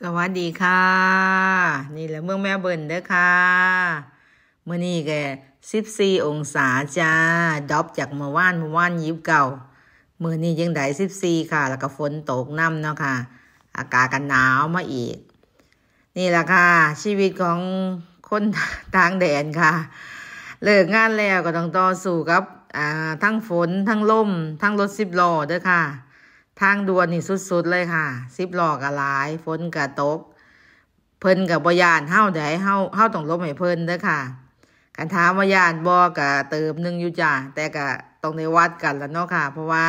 สวัสดีค่ะ นี่แหละเมืองแม่เบิร์นเด้อค่ะเมื่อนี้แกสิบสี่องศาจ้าดอบจากเมื่อวานเมื่อวานยิบเก่าเมื่อนี้ยังได้สิบสี่ค่ะ แล้วก็ฝนตกน้ำเนาะค่ะอากาศกันหนาวมาอีก นี่แหละค่ะ ชีวิตของคนทางแดนค่ะเลิกงานแล้วก็ต้องต่อสู้กับอ่าทั้งฝนทั้งลมทั้งรถสิบล้อเด้อค่ะทางด่วนนี่สุดๆเลยค่ะสิบหลอกอะไรฝนกะตก เพิ่นกับบยานเฮ้าเดี๋ยวเฮ้าเฮ้าต้องลบให้เพิ่นเด้อค่ะกันถามบ่ายานบอกะเติมหนึ่งอยู่จ้าแต่กะต้องในวัดกันแล้วเนาะค่ะ เพราะว่า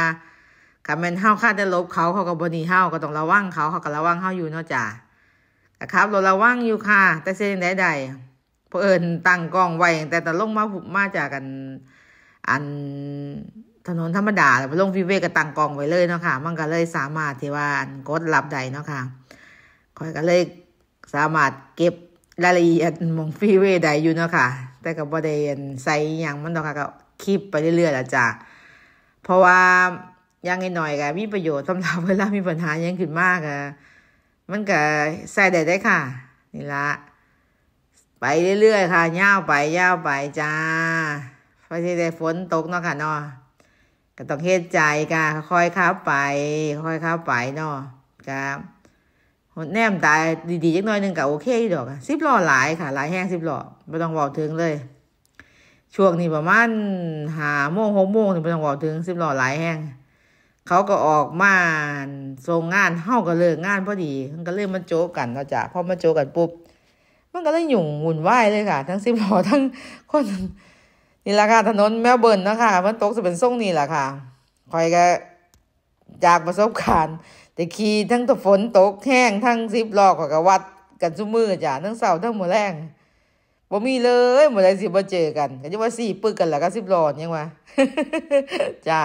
กำนแม่นเฮ้าค่าแต่ลบเขาเขากับบนีเฮ้าก็ต้องระวังเขาเขาก็ระวังเฮ้าอยู่เนาะจ้าครับเราระวังอยู่ค่ะแต่เส้นใดใดเพราะเอิตั้งกล้องไว้แต่แต่ลงมามาจากกันอันถนนธรรมดาแปลงฟีเวกบตังกองไว้เลยเนาะค่ะ มันก็เลยสามารถที่ว่ากดรับได้เนาะค่ะคอยก็เลยสามารถเก็บรายละเอียดมองฟีเวได้อยู่เนาะค่ะ แต่กับบอดเดนใส่อย่างมันเนาะค่ะ ก็คลิปไปเรื่อยๆละจ้ะ เพราะว่ายังไงหน่อยก็มีประโยชน์สำหรับเวลามีปัญหายังขึ้นมากอะมันก็ใส่ได้ได้ค่ะนี่ละไปเรื่อยๆค่ะย่าวไปย่าวไปจ้าไปะที่ได้ฝนตกเนาะค่ะ เนาะก็ต้องเฮ็ดใจกะค่อยเข้าไป ค่อยเข้าไปเนาะกะแนมตายดีๆจักหน่อยนึงก็โอเคอยู่ดอกสิบล้อหลายค่ะ หลายแห้งสิบล้อไม่ต้องบอกถึงเลย ช่วงนี้ประมาณหาโมงหกโมงนี่ไม่ต้องบอกถึงสิบล้อหลายแห้งเขาก็ออกมาส่งงานเฮาก็เลิกงานพอดีมันก็เริ่มมันโจกันนะจ๊ะพอมาโจกันปุ๊บ มันก็เลยหยุ่งวุ่นวายเลยค่ะทั้งสิบล้อทั้งคนนี่แหละค่ะถนนแมวเบิร์นนะคะมันตกจะเป็นส่งนี่แหละค่ะ คอยก็จากประสบการณ์แต่ขี่ทั้งตฝนตกแห้งทั้งซิบลอกกับวัดกันซุมมือจ้ะทั้งเสาทั้งหมดแรงบ่มีเลยหมดเลยสิบ่เจอกัน ก็จะว่าสี่ปึกกันแหละก็สิบหลอดยังวะจ้า